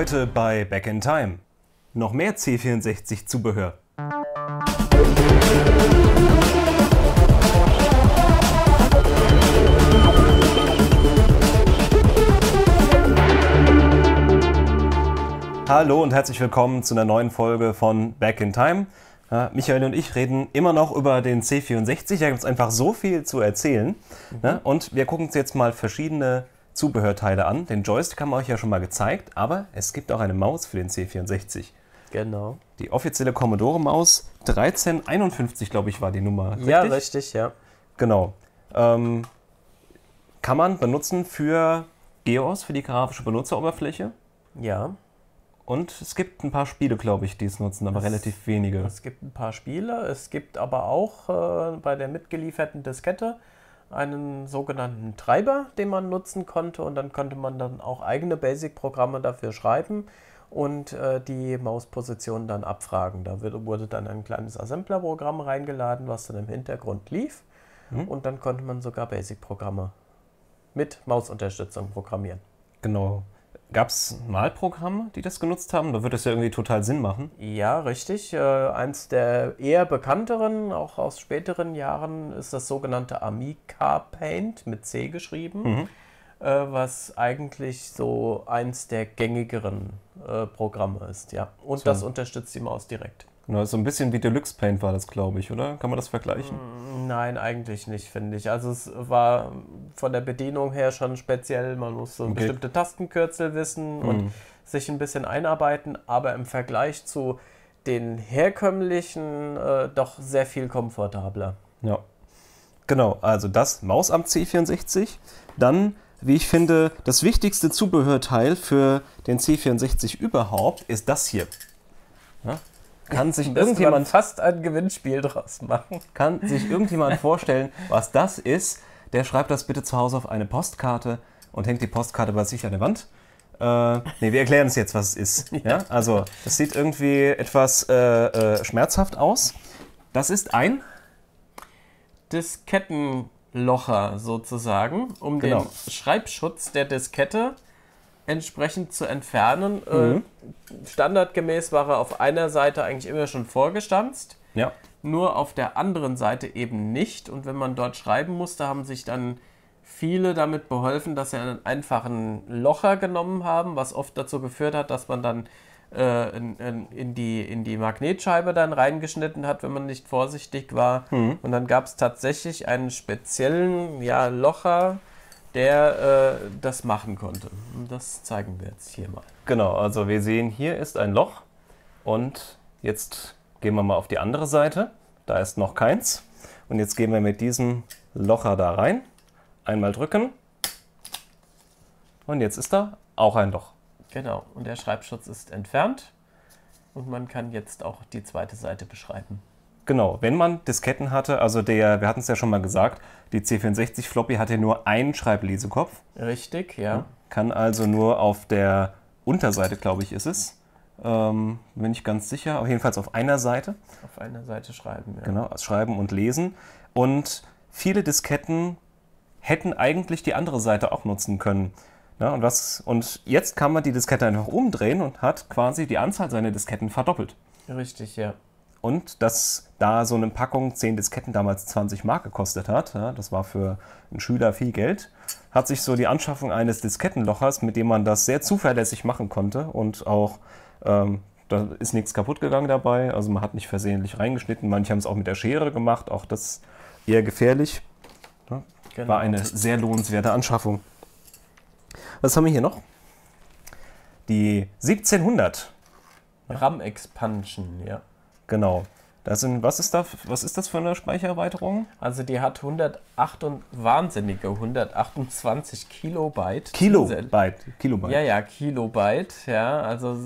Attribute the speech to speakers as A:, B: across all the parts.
A: Heute bei Back in Time. Noch mehr C64-Zubehör. Hallo und herzlich willkommen zu einer neuen Folge von Back in Time. Michael und ich reden immer noch über den C64. Da gibt es einfach so viel zu erzählen. Mhm. Und wir gucken uns jetzt mal verschiedene Zubehörteile an. Den Joystick haben wir euch ja schon mal gezeigt, aber es gibt auch eine Maus für den C64. Genau. Die offizielle Commodore-Maus 1351, glaube ich, war die Nummer. Richtig? Ja, richtig, ja. Genau. Ähm, kann man benutzen für GEOS, für die grafische Benutzeroberfläche. Ja. Und es gibt ein paar Spiele, glaube ich, die es nutzen, aber es, relativ wenige. Es
B: gibt ein paar Spiele. Es gibt aber auch äh, bei der mitgelieferten Diskette einen sogenannten Treiber, den man nutzen konnte und dann konnte man dann auch eigene Basic-Programme dafür schreiben und äh, die Mausposition dann abfragen. Da wird, wurde dann ein kleines Assembler-Programm reingeladen, was dann im Hintergrund lief mhm. und dann konnte man sogar Basic-Programme mit Mausunterstützung programmieren. Genau. Gab es Malprogramme, die das genutzt haben? Da würde es ja
A: irgendwie total Sinn machen.
B: Ja, richtig. Äh, eins der eher bekannteren, auch aus späteren Jahren, ist das sogenannte Amica Paint mit C geschrieben, mhm. äh, was eigentlich so eins der gängigeren äh, Programme ist. Ja. Und so. das unterstützt die Maus direkt.
A: Genau, so ein bisschen wie Deluxe Paint war das, glaube ich, oder? Kann man das
B: vergleichen? Mm, nein, eigentlich nicht, finde ich. Also es war von der Bedienung her schon speziell. Man muss so okay. bestimmte Tastenkürzel wissen und mm. sich ein bisschen einarbeiten, aber im Vergleich zu den herkömmlichen äh, doch sehr viel komfortabler.
A: Ja. Genau, also das Maus am C64. Dann, wie ich finde, das wichtigste Zubehörteil für den C64 überhaupt ist das hier. Ja, kann sich irgendjemand fast ein Gewinnspiel draus machen? Kann sich irgendjemand vorstellen, was das ist? Der schreibt das bitte zu Hause auf eine Postkarte und hängt die Postkarte bei sich an der Wand. Äh, nee, wir erklären es jetzt, was es ist. Ja? Also, das sieht irgendwie etwas äh, äh, schmerzhaft aus. Das ist ein Diskettenlocher sozusagen, um genau. den
B: Schreibschutz der Diskette entsprechend zu entfernen. Äh, mhm. standardgemäß war er auf einer Seite eigentlich immer schon vorgestanzt. Ja. Nur auf der anderen Seite eben nicht. Und wenn man dort schreiben musste, haben sich dann viele damit beholfen, dass sie einen einfachen Locher genommen haben, was oft dazu geführt hat, dass man dann äh, in, in, in, die, in die Magnetscheibe dann reingeschnitten hat, wenn man nicht vorsichtig war. Mhm. Und dann gab es tatsächlich einen speziellen ja, Locher, der äh, das machen konnte. Das zeigen wir jetzt hier mal.
A: Genau, also wir sehen, hier ist ein Loch und jetzt gehen wir mal auf die andere Seite. Da ist noch keins. Und jetzt gehen wir mit diesem Locher da rein. Einmal drücken. Und jetzt ist da auch ein Loch.
B: Genau, und der Schreibschutz ist entfernt. Und man kann jetzt auch die zweite Seite beschreiben.
A: Genau, wenn man Disketten hatte, also der, wir hatten es ja schon mal gesagt, die C64-Floppy hatte nur einen Schreiblesekopf. Richtig, ja. Kann also nur auf der Unterseite, glaube ich, ist es. Ähm, bin ich ganz sicher, auf jeden Fall auf einer Seite. Auf einer Seite schreiben, ja. Genau, also schreiben und lesen. Und viele Disketten hätten eigentlich die andere Seite auch nutzen können. Ja, und, was, und jetzt kann man die Diskette einfach umdrehen und hat quasi die Anzahl seiner Disketten verdoppelt.
B: Richtig, ja.
A: Und dass da so eine Packung 10 Disketten damals 20 Mark gekostet hat, ja, das war für einen Schüler viel Geld, hat sich so die Anschaffung eines Diskettenlochers, mit dem man das sehr zuverlässig machen konnte und auch ähm, da ist nichts kaputt gegangen dabei. Also man hat nicht versehentlich reingeschnitten. Manche haben es auch mit der Schere gemacht. Auch das eher gefährlich. Ja, ne? genau. War eine sehr lohnenswerte Anschaffung. Was haben wir hier noch? Die 1700. RAM Expansion, ja. Genau. Das sind, was, ist das, was ist das für eine
B: Speichererweiterung? Also die hat 108 und wahnsinnige 128 Kilobyte.
A: Kilobyte. Kilobyte. Ja,
B: ja, Kilobyte. Ja, also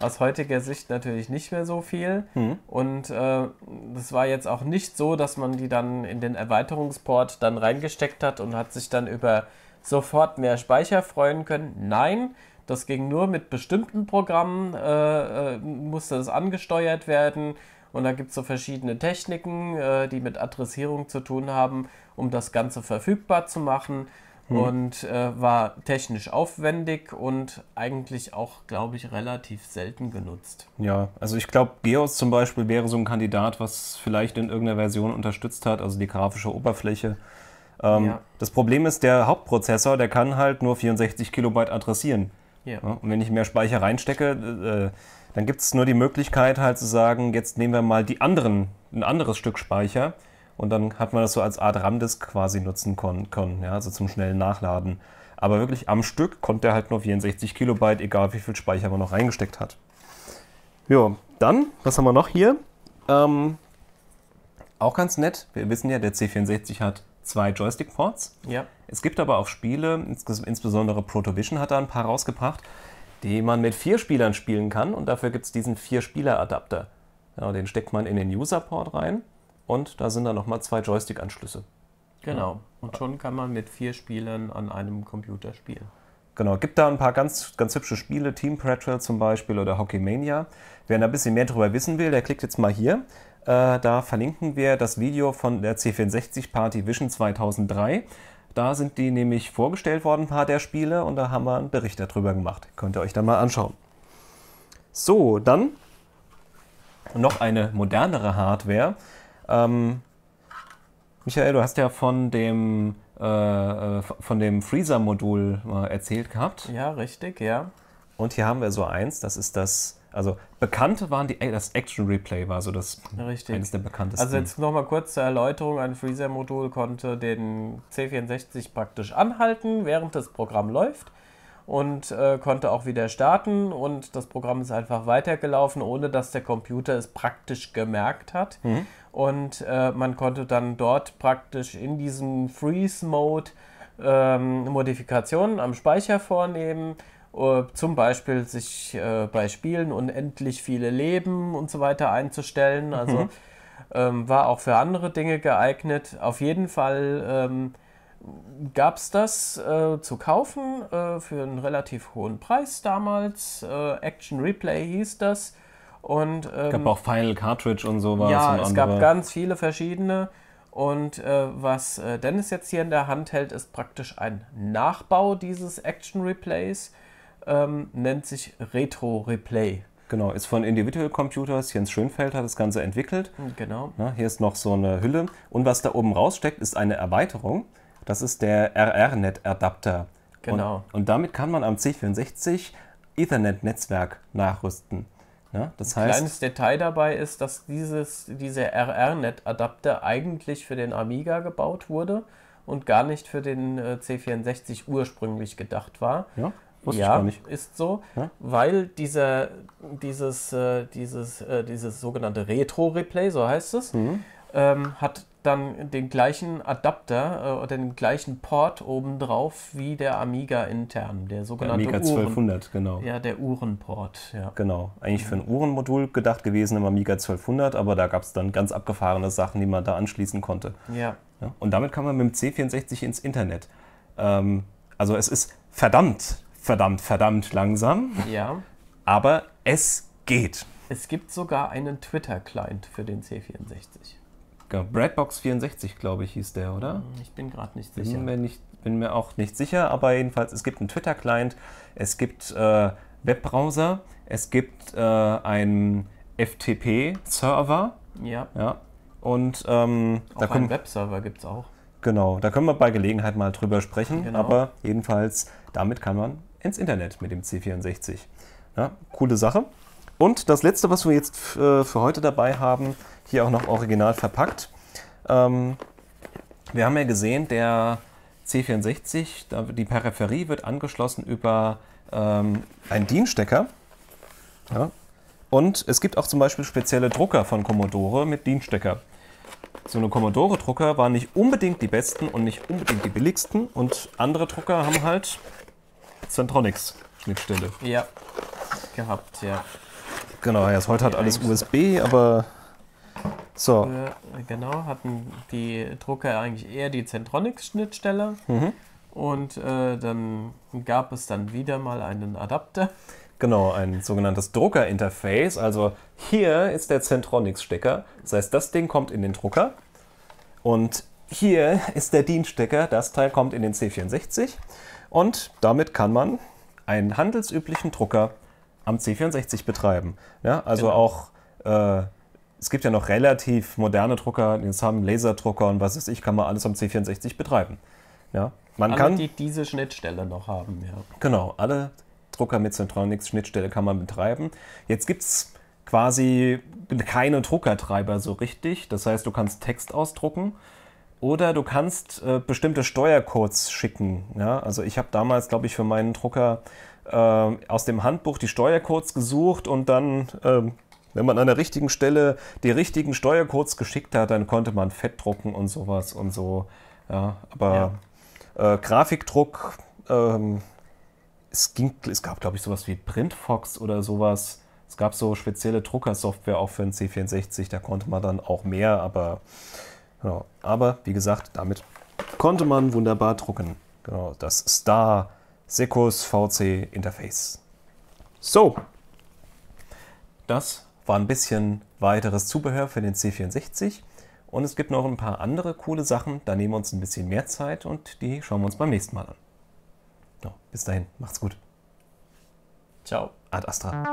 B: aus heutiger Sicht natürlich nicht mehr so viel. Hm. Und äh, das war jetzt auch nicht so, dass man die dann in den Erweiterungsport dann reingesteckt hat und hat sich dann über sofort mehr Speicher freuen können. Nein, das ging nur mit bestimmten Programmen, äh, äh musste es angesteuert werden. Und da gibt es so verschiedene Techniken, äh, die mit Adressierung zu tun haben, um das Ganze verfügbar zu machen. Hm. Und äh, war technisch aufwendig und eigentlich auch, glaube ich, relativ selten genutzt.
A: Ja, also ich glaube, BIOS zum Beispiel wäre so ein Kandidat, was vielleicht in irgendeiner Version unterstützt hat, also die grafische Oberfläche. Ähm, ja. Das Problem ist, der Hauptprozessor, der kann halt nur 64 Kilobyte adressieren. Ja. Und wenn ich mehr Speicher reinstecke, äh, dann gibt es nur die Möglichkeit halt zu sagen, jetzt nehmen wir mal die anderen, ein anderes Stück Speicher und dann hat man das so als Art RAM-Disk quasi nutzen können, ja, also zum schnellen Nachladen. Aber wirklich am Stück konnte er halt nur 64 Kilobyte, egal wie viel Speicher man noch reingesteckt hat. Ja, dann, was haben wir noch hier? Ähm, auch ganz nett, wir wissen ja, der C64 hat zwei Joystick-Ports. Ja. Es gibt aber auch Spiele, insbesondere Protovision hat da ein paar rausgebracht, die man mit vier Spielern spielen kann und dafür gibt es diesen Vier-Spieler-Adapter. Genau, den steckt man in den User-Port rein und da sind dann nochmal zwei Joystick-Anschlüsse. Genau.
B: Und schon kann man mit vier Spielern an einem Computer
A: spielen. Genau, gibt da ein paar ganz, ganz hübsche Spiele, Team Patrol zum Beispiel oder Hockey Mania. Wer da ein bisschen mehr drüber wissen will, der klickt jetzt mal hier. Äh, da verlinken wir das Video von der C64 Party Vision 2003. Da sind die nämlich vorgestellt worden, ein paar der Spiele, und da haben wir einen Bericht darüber gemacht. Könnt ihr euch dann mal anschauen. So, dann noch eine modernere Hardware. Ähm, Michael, du hast ja von dem, äh, äh von dem Freezer-Modul erzählt gehabt. Ja, richtig, ja. Und hier haben wir so eins, das ist das also bekannte waren die, das Action Replay war so das Richtig. eines der bekanntesten. Also jetzt
B: nochmal kurz zur Erläuterung, ein Freezer-Modul konnte den C64 praktisch anhalten, während das Programm läuft und äh, konnte auch wieder starten und das Programm ist einfach weitergelaufen, ohne dass der Computer es praktisch gemerkt hat. Mhm. Und äh, man konnte dann dort praktisch in diesem Freeze-Mode ähm, Modifikationen am Speicher vornehmen äh, zum Beispiel sich uh, bei Spielen unendlich viele Leben und so weiter einzustellen. Mhm. Also mhm. ähm, war auch für andere Dinge geeignet. Auf jeden Fall ähm, gab es das äh, zu kaufen äh, für einen relativ hohen Preis damals. Äh, Action Replay hieß das. Und, ähm, es gab auch
A: Final Cartridge und sowas. Ja, und es gab ganz
B: viele verschiedene. Und äh, was äh, Dennis jetzt hier in der Hand hält, ist praktisch ein Nachbau
A: dieses Action Replays ähm, nennt sich Retro Replay. Genau, ist von Individual Computers. Jens Schönfeld hat das Ganze entwickelt. Hm, genau. Na, hier ist noch so eine Hülle. Und was da oben raussteckt, ist eine Erweiterung. Das ist der rrnet adapter Genau. Und, und, damit kann man am C64 Ethernet-Netzwerk nachrüsten. Ja, das Ein kleines
B: Detail dabei ist, dass dieses, dieser rrnet adapter eigentlich für den Amiga gebaut wurde und gar nicht für den äh, C64 ursprünglich gedacht war. Ja. Wusste ja, ist so, ja? weil dieser, dieses, äh, dieses, äh, dieses sogenannte Retro-Replay, so heißt es, mhm. ähm, hat dann den gleichen Adapter äh, oder den gleichen Port obendrauf wie der Amiga intern, der sogenannte der Amiga 1200, Uhren, genau. Ja, der Uhrenport,
A: ja. Genau, eigentlich für ein Uhrenmodul gedacht gewesen im Amiga 1200, aber da gab es dann ganz abgefahrene Sachen, die man da anschließen konnte. Ja. ja. Und damit kam man mit dem C64 ins Internet. Ähm, also es ist verdammt verdammt, verdammt langsam. Ja. Aber es geht. Es gibt sogar einen Twitter-Client für den C64. Genau. Breadbox 64, glaube ich, hieß der, oder? Hm, ich bin gerade nicht sicher. Bin mir, nicht, bin mir auch nicht sicher, aber jedenfalls, es gibt einen Twitter-Client, es gibt äh, Webbrowser, es gibt äh, einen FTP-Server. Ja. ja. Und ähm, auch da können, einen Webserver gibt es auch. Genau, da können wir bei Gelegenheit mal drüber sprechen. Genau. Aber jedenfalls, damit kann man ins Internet mit dem C64. Ja, coole Sache. Und das letzte, was wir jetzt äh, für heute dabei haben, hier auch noch original verpackt. Ähm, wir haben ja gesehen, der C64, die Peripherie wird angeschlossen über ähm, einen DIN-Stecker. Ja. Und es gibt auch zum Beispiel spezielle Drucker von Commodore mit DIN-Stecker. So eine Commodore-Drucker waren nicht unbedingt die besten und nicht unbedingt die billigsten. Und andere Drucker haben halt Centronics Schnittstelle. Ja, gehabt, ja. Genau, ja, heute hat alles USB, aber so.
B: Äh, genau, hatten die Drucker eigentlich eher die Centronics-Schnittstelle. Mhm. Und äh, dann
A: gab es dann wieder mal einen Adapter. Genau, ein sogenanntes Drucker-Interface. Also hier ist der Centronics-Stecker. Das heißt, das Ding kommt in den Drucker. Und hier ist der DIN-Stecker. Das Teil kommt in den C64. Und damit kann man einen handelsüblichen Drucker am C64 betreiben. Ja, also genau. auch, äh, es gibt ja noch relativ moderne Drucker, jetzt haben Laserdrucker und was weiß ich, kann man alles am C64 betreiben. Ja, man alle, kann, die
B: diese Schnittstelle noch
A: haben. Ja. Genau, alle Drucker mit Centronics-Schnittstelle kann man betreiben. Jetzt gibt es quasi keine Druckertreiber so richtig. Das heißt, du kannst Text ausdrucken. Oder du kannst äh, bestimmte Steuercodes schicken. Ja? Also ich habe damals, glaube ich, für meinen Drucker äh, aus dem Handbuch die Steuercodes gesucht und dann, äh, wenn man an der richtigen Stelle die richtigen Steuercodes geschickt hat, dann konnte man Fett drucken und sowas und so. Ja? Aber ja. Äh, Grafikdruck, ähm, es, ging, es gab, glaube ich, sowas wie Printfox oder sowas. Es gab so spezielle Druckersoftware auch für den C64, da konnte man dann auch mehr, aber Genau. Aber wie gesagt, damit konnte man wunderbar drucken. Genau, das Star Secus VC Interface. So, das war ein bisschen weiteres Zubehör für den C64. Und es gibt noch ein paar andere coole Sachen. Da nehmen wir uns ein bisschen mehr Zeit und die schauen wir uns beim nächsten Mal an. So, bis dahin, macht's gut. Ciao. Ad Astra.